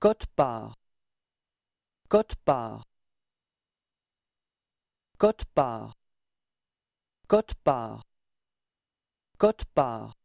Cote-Part Cote-Part Cote-Part Cote-Part Cote-Part